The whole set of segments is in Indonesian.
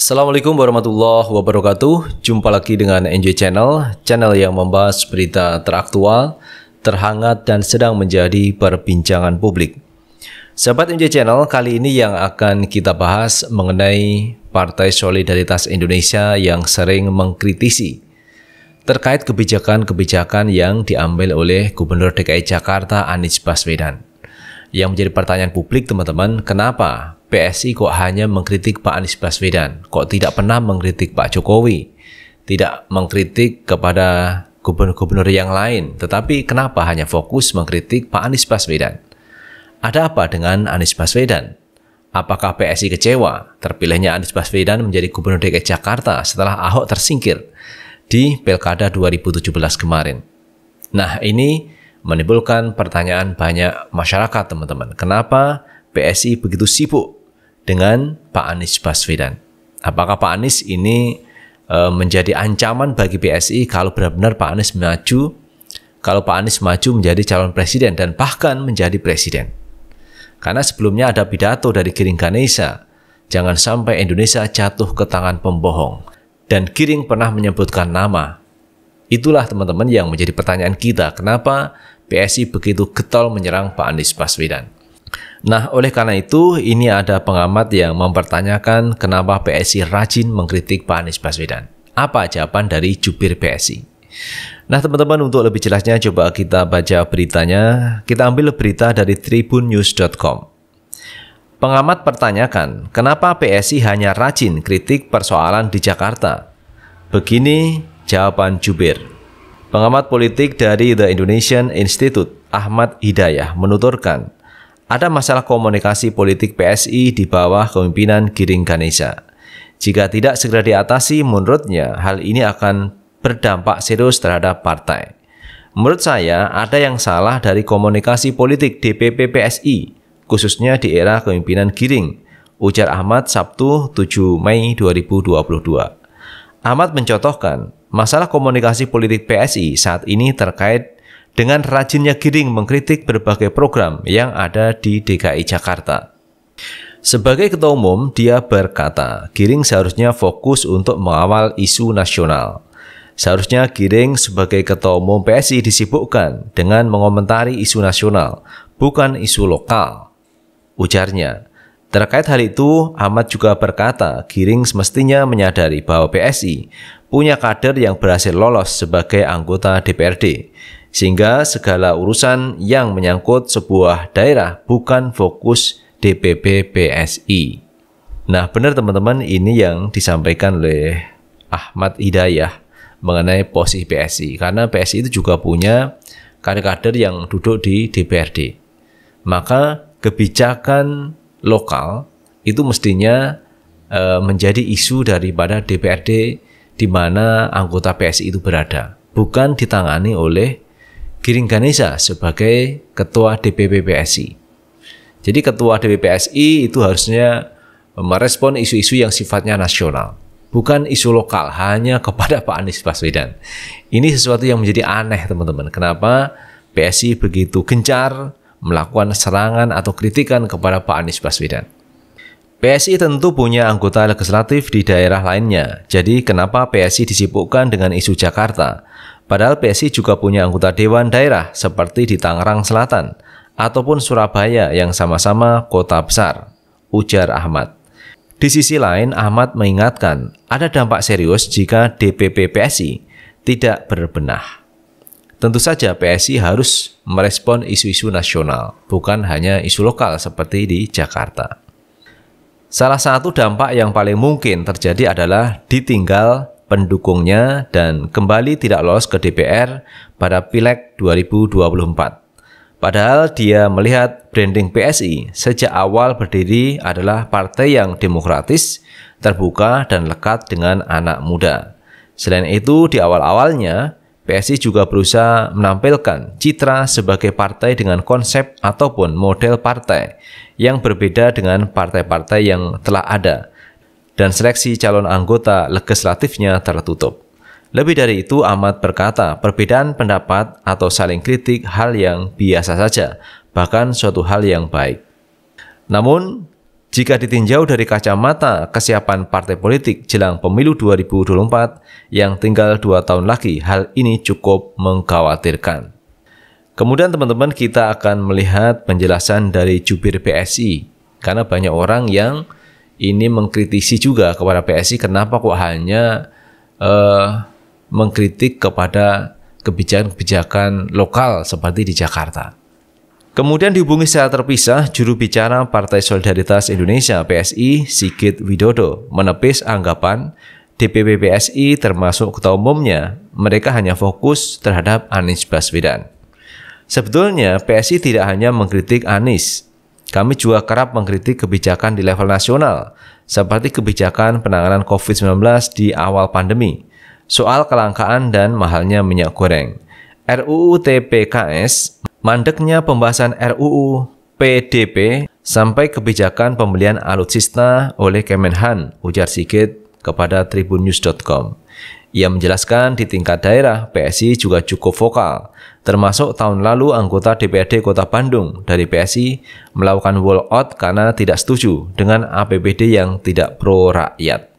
Assalamualaikum warahmatullahi wabarakatuh. Jumpa lagi dengan NJ Channel, channel yang membahas berita teraktual, terhangat dan sedang menjadi perbincangan publik. Sahabat NJ Channel, kali ini yang akan kita bahas mengenai Partai Solidaritas Indonesia yang sering mengkritisi terkait kebijakan-kebijakan yang diambil oleh Gubernur DKI Jakarta Anies Baswedan. Yang menjadi pertanyaan publik teman-teman, kenapa PSI kok hanya mengkritik Pak Anies Baswedan, kok tidak pernah mengkritik Pak Jokowi, tidak mengkritik kepada gubernur-gubernur yang lain, tetapi kenapa hanya fokus mengkritik Pak Anies Baswedan? Ada apa dengan Anies Baswedan? Apakah PSI kecewa terpilihnya Anies Baswedan menjadi gubernur DKI Jakarta setelah Ahok tersingkir di Pilkada 2017 kemarin? Nah, ini menimbulkan pertanyaan banyak masyarakat, teman-teman. Kenapa PSI begitu sibuk dengan Pak Anies Baswedan. Apakah Pak Anies ini e, menjadi ancaman bagi PSI kalau benar-benar Pak Anies maju, kalau Pak Anies maju menjadi calon presiden dan bahkan menjadi presiden? Karena sebelumnya ada pidato dari Giring Ganesha, jangan sampai Indonesia jatuh ke tangan pembohong. Dan Giring pernah menyebutkan nama. Itulah teman-teman yang menjadi pertanyaan kita, kenapa PSI begitu getol menyerang Pak Anies Baswedan. Nah, oleh karena itu, ini ada pengamat yang mempertanyakan kenapa PSI rajin mengkritik Pak Anies Baswedan. Apa jawaban dari jubir PSI? Nah, teman-teman, untuk lebih jelasnya coba kita baca beritanya. Kita ambil berita dari tribunnews.com. Pengamat pertanyakan, kenapa PSI hanya rajin kritik persoalan di Jakarta? Begini jawaban jubir. Pengamat politik dari The Indonesian Institute, Ahmad Hidayah, menuturkan, ada masalah komunikasi politik PSI di bawah kepemimpinan Giring Ganesha. Jika tidak segera diatasi, menurutnya hal ini akan berdampak serius terhadap partai. Menurut saya, ada yang salah dari komunikasi politik DPP PSI, khususnya di era kepemimpinan Giring, ujar Ahmad Sabtu 7 Mei 2022. Ahmad mencontohkan, masalah komunikasi politik PSI saat ini terkait dengan rajinnya Giring mengkritik berbagai program yang ada di DKI Jakarta. Sebagai ketua umum, dia berkata, Giring seharusnya fokus untuk mengawal isu nasional. Seharusnya Giring sebagai ketua umum PSI disibukkan dengan mengomentari isu nasional, bukan isu lokal. Ujarnya, Terkait hal itu, Ahmad juga berkata Giring semestinya menyadari bahwa PSI punya kader yang berhasil lolos sebagai anggota DPRD, sehingga segala urusan yang menyangkut sebuah daerah bukan fokus DPP PSI. Nah, benar teman-teman, ini yang disampaikan oleh Ahmad Hidayah mengenai posisi PSI karena PSI itu juga punya kader-kader yang duduk di DPRD. Maka kebijakan lokal itu mestinya e, menjadi isu daripada DPRD di mana anggota PSI itu berada, bukan ditangani oleh Giring Ganesha sebagai ketua DPP PSI. Jadi ketua DPP PSI itu harusnya merespon isu-isu yang sifatnya nasional, bukan isu lokal hanya kepada Pak Anies Baswedan. Ini sesuatu yang menjadi aneh teman-teman. Kenapa PSI begitu gencar melakukan serangan atau kritikan kepada Pak Anies Baswedan? PSI tentu punya anggota legislatif di daerah lainnya. Jadi kenapa PSI disibukkan dengan isu Jakarta? Padahal PSI juga punya anggota dewan daerah seperti di Tangerang Selatan ataupun Surabaya yang sama-sama kota besar, ujar Ahmad. Di sisi lain, Ahmad mengingatkan ada dampak serius jika DPP PSI tidak berbenah. Tentu saja PSI harus merespon isu-isu nasional, bukan hanya isu lokal seperti di Jakarta. Salah satu dampak yang paling mungkin terjadi adalah ditinggal pendukungnya dan kembali tidak lolos ke DPR pada Pileg 2024. Padahal dia melihat branding PSI sejak awal berdiri adalah partai yang demokratis, terbuka, dan lekat dengan anak muda. Selain itu, di awal-awalnya, PSI juga berusaha menampilkan citra sebagai partai dengan konsep ataupun model partai yang berbeda dengan partai-partai yang telah ada, dan seleksi calon anggota legislatifnya tertutup. Lebih dari itu, Ahmad berkata, perbedaan pendapat atau saling kritik hal yang biasa saja, bahkan suatu hal yang baik. Namun, jika ditinjau dari kacamata kesiapan partai politik jelang pemilu 2024 yang tinggal dua tahun lagi, hal ini cukup mengkhawatirkan. Kemudian teman-teman kita akan melihat penjelasan dari jubir PSI, karena banyak orang yang ini mengkritisi juga kepada PSI kenapa kok hanya uh, mengkritik kepada kebijakan-kebijakan lokal seperti di Jakarta. Kemudian dihubungi secara terpisah, juru bicara Partai Solidaritas Indonesia PSI Sigit Widodo menepis anggapan DPP PSI termasuk ketua umumnya, mereka hanya fokus terhadap Anies Baswedan. Sebetulnya PSI tidak hanya mengkritik Anies, kami juga kerap mengkritik kebijakan di level nasional, seperti kebijakan penanganan COVID-19 di awal pandemi, soal kelangkaan dan mahalnya minyak goreng. RUU TPKS, mandeknya pembahasan RUU PDP sampai kebijakan pembelian alutsista oleh Kemenhan, ujar Sigit kepada tribunnews.com. Ia menjelaskan di tingkat daerah PSI juga cukup vokal termasuk tahun lalu anggota DPRD Kota Bandung dari PSI melakukan walkout karena tidak setuju dengan APBD yang tidak pro rakyat.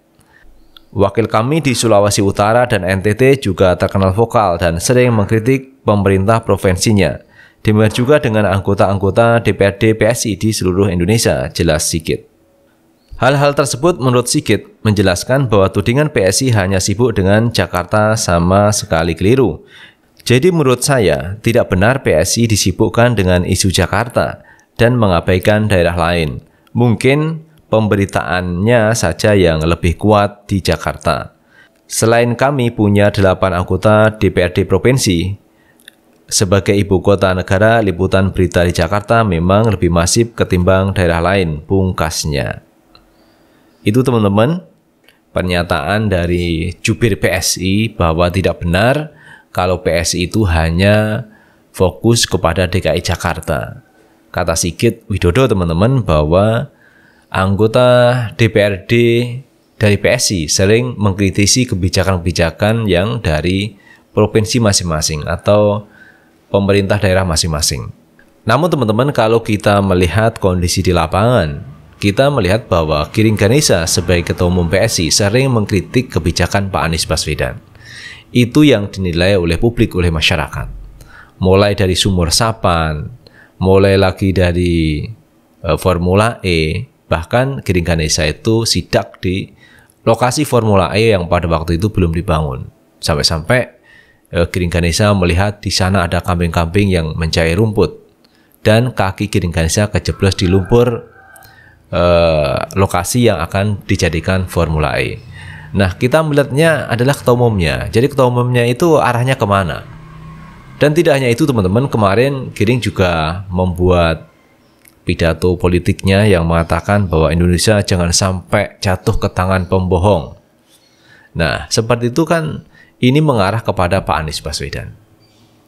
Wakil kami di Sulawesi Utara dan NTT juga terkenal vokal dan sering mengkritik pemerintah provinsinya. Demikian juga dengan anggota-anggota DPRD PSI di seluruh Indonesia, jelas Sigit. Hal-hal tersebut menurut Sigit menjelaskan bahwa tudingan PSI hanya sibuk dengan Jakarta sama sekali keliru. Jadi menurut saya, tidak benar PSI disibukkan dengan isu Jakarta dan mengabaikan daerah lain. Mungkin pemberitaannya saja yang lebih kuat di Jakarta. Selain kami punya 8 anggota DPRD provinsi, sebagai ibu kota negara, liputan berita di Jakarta memang lebih masif ketimbang daerah lain, pungkasnya. Itu teman-teman, pernyataan dari jubir PSI bahwa tidak benar kalau PSI itu hanya fokus kepada DKI Jakarta. Kata Sigit Widodo teman-teman bahwa anggota DPRD dari PSI sering mengkritisi kebijakan-kebijakan yang dari provinsi masing-masing atau pemerintah daerah masing-masing. Namun teman-teman kalau kita melihat kondisi di lapangan, kita melihat bahwa Giring Ganesa sebagai ketua umum PSI sering mengkritik kebijakan Pak Anies Baswedan. Itu yang dinilai oleh publik, oleh masyarakat. Mulai dari sumur sapan, mulai lagi dari e, Formula E, bahkan Ganesha itu sidak di lokasi Formula E yang pada waktu itu belum dibangun. Sampai-sampai Giring e, Ganesha melihat di sana ada kambing-kambing yang mencair rumput dan kaki Ganesha kejeblos di lumpur eh, lokasi yang akan dijadikan Formula E. Nah, kita melihatnya adalah ketua umumnya. Jadi ketua umumnya itu arahnya kemana? Dan tidak hanya itu teman-teman, kemarin Giring juga membuat pidato politiknya yang mengatakan bahwa Indonesia jangan sampai jatuh ke tangan pembohong. Nah, seperti itu kan ini mengarah kepada Pak Anies Baswedan.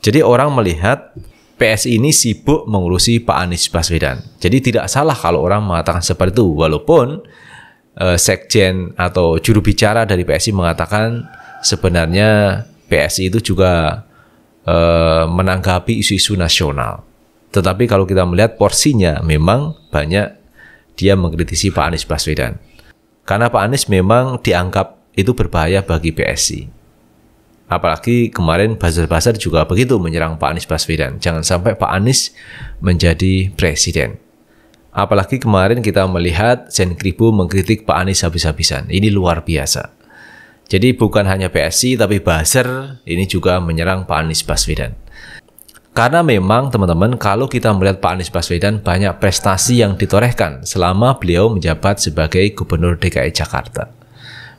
Jadi orang melihat PSI ini sibuk mengurusi Pak Anies Baswedan. Jadi tidak salah kalau orang mengatakan seperti itu, walaupun Eh, sekjen atau juru bicara dari PSI mengatakan sebenarnya PSI itu juga uh, menanggapi isu-isu nasional. Tetapi kalau kita melihat porsinya memang banyak dia mengkritisi Pak Anies Baswedan. Karena Pak Anies memang dianggap itu berbahaya bagi PSI. Apalagi kemarin Bazar-Bazar juga begitu menyerang Pak Anies Baswedan. Jangan sampai Pak Anies menjadi presiden. Apalagi kemarin kita melihat Zen Kribo mengkritik Pak Anies habis-habisan. Ini luar biasa. Jadi bukan hanya PSI tapi Baser ini juga menyerang Pak Anies Baswedan. Karena memang teman-teman kalau kita melihat Pak Anies Baswedan banyak prestasi yang ditorehkan selama beliau menjabat sebagai Gubernur DKI Jakarta.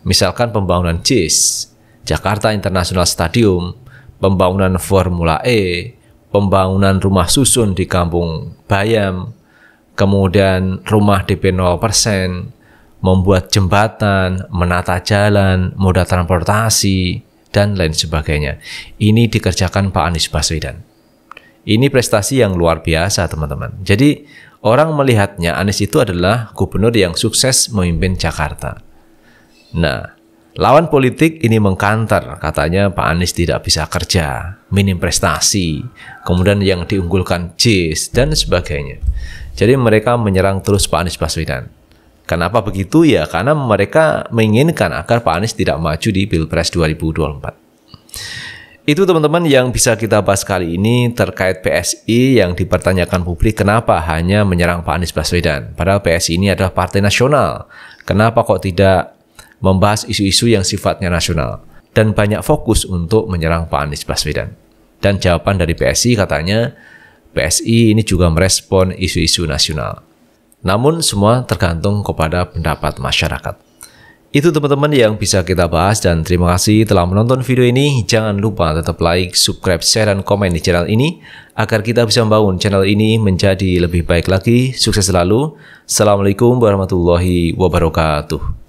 Misalkan pembangunan JIS, Jakarta International Stadium, pembangunan Formula E, pembangunan rumah susun di Kampung Bayam, kemudian rumah DP 0%, membuat jembatan, menata jalan, moda transportasi, dan lain sebagainya. Ini dikerjakan Pak Anies Baswedan. Ini prestasi yang luar biasa, teman-teman. Jadi, orang melihatnya Anies itu adalah gubernur yang sukses memimpin Jakarta. Nah, lawan politik ini mengkantor, katanya Pak Anies tidak bisa kerja, minim prestasi, kemudian yang diunggulkan JIS, dan sebagainya. Jadi mereka menyerang terus Pak Anies Baswedan. Kenapa begitu ya? Karena mereka menginginkan agar Pak Anies tidak maju di Pilpres 2024. Itu teman-teman yang bisa kita bahas kali ini terkait PSI yang dipertanyakan publik kenapa hanya menyerang Pak Anies Baswedan. Padahal PSI ini adalah partai nasional. Kenapa kok tidak membahas isu-isu yang sifatnya nasional? Dan banyak fokus untuk menyerang Pak Anies Baswedan. Dan jawaban dari PSI katanya PSI ini juga merespon isu-isu nasional. Namun semua tergantung kepada pendapat masyarakat. Itu teman-teman yang bisa kita bahas dan terima kasih telah menonton video ini. Jangan lupa tetap like, subscribe, share, dan komen di channel ini agar kita bisa membangun channel ini menjadi lebih baik lagi. Sukses selalu. Assalamualaikum warahmatullahi wabarakatuh.